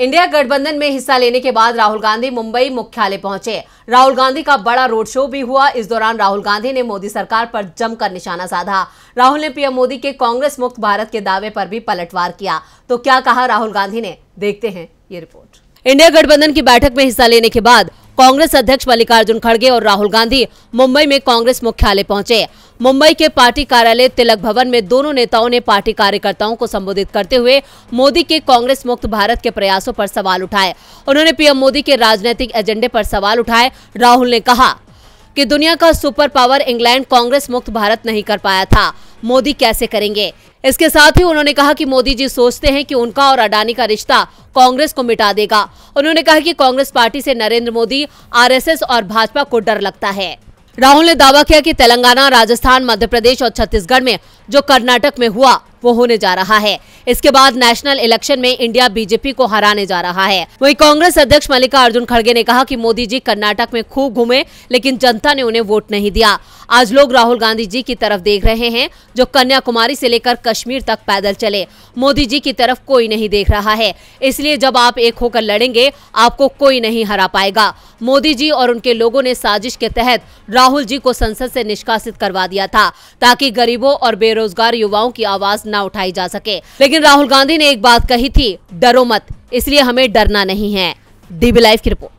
India गठबंधन में हिस्सा लेने के बाद राहुल गांधी मुंबई मुख्यालय पहुंचे राहुल गांधी का बड़ा रोड शो भी हुआ इस दौरान राहुल गांधी ने मोदी सरकार पर जमकर निशाना साधा राहुल ने पीएम मोदी के कांग्रेस मुक्त भारत के दावे पर भी पलटवार किया तो क्या कहा राहुल गांधी ने देखते हैं ये रिपोर्ट इंडिया गठबंधन की बैठक में हिस्सा लेने के बाद कांग्रेस अध्यक्ष मल्लिकार्जुन खड़गे और राहुल गांधी मुंबई में कांग्रेस मुख्यालय पहुंचे मुंबई के पार्टी कार्यालय तिलक भवन में दोनों नेताओं ने पार्टी कार्यकर्ताओं को संबोधित करते हुए मोदी के कांग्रेस मुक्त भारत के प्रयासों पर सवाल उठाए उन्होंने पीएम मोदी के राजनीतिक एजेंडे पर सवाल उठाए राहुल ने कहा कि दुनिया का सुपर पावर इंग्लैंड कांग्रेस मुक्त भारत नहीं कर पाया था मोदी कैसे करेंगे इसके साथ ही उन्होंने कहा कि मोदी जी सोचते हैं कि उनका और अडानी का रिश्ता कांग्रेस को मिटा देगा उन्होंने कहा कि कांग्रेस पार्टी से नरेंद्र मोदी आरएसएस और भाजपा को डर लगता है राहुल ने दावा किया कि तेलंगाना राजस्थान मध्य प्रदेश और छत्तीसगढ़ में जो कर्नाटक में हुआ वो होने जा रहा है इसके बाद नेशनल इलेक्शन में इंडिया बीजेपी को हराने जा रहा है वही कांग्रेस अध्यक्ष मल्लिकार्जुन खड़गे ने कहा की मोदी जी कर्नाटक में खूब घूमे लेकिन जनता ने उन्हें वोट नहीं दिया आज लोग राहुल गांधी जी की तरफ देख रहे हैं जो कन्याकुमारी से लेकर कश्मीर तक पैदल चले मोदी जी की तरफ कोई नहीं देख रहा है इसलिए जब आप एक होकर लड़ेंगे आपको कोई नहीं हरा पाएगा मोदी जी और उनके लोगों ने साजिश के तहत राहुल जी को संसद से निष्कासित करवा दिया था ताकि गरीबों और बेरोजगार युवाओं की आवाज न उठाई जा सके लेकिन राहुल गांधी ने एक बात कही थी डरो मत इसलिए हमें डरना नहीं है डीबी लाइव की रिपोर्ट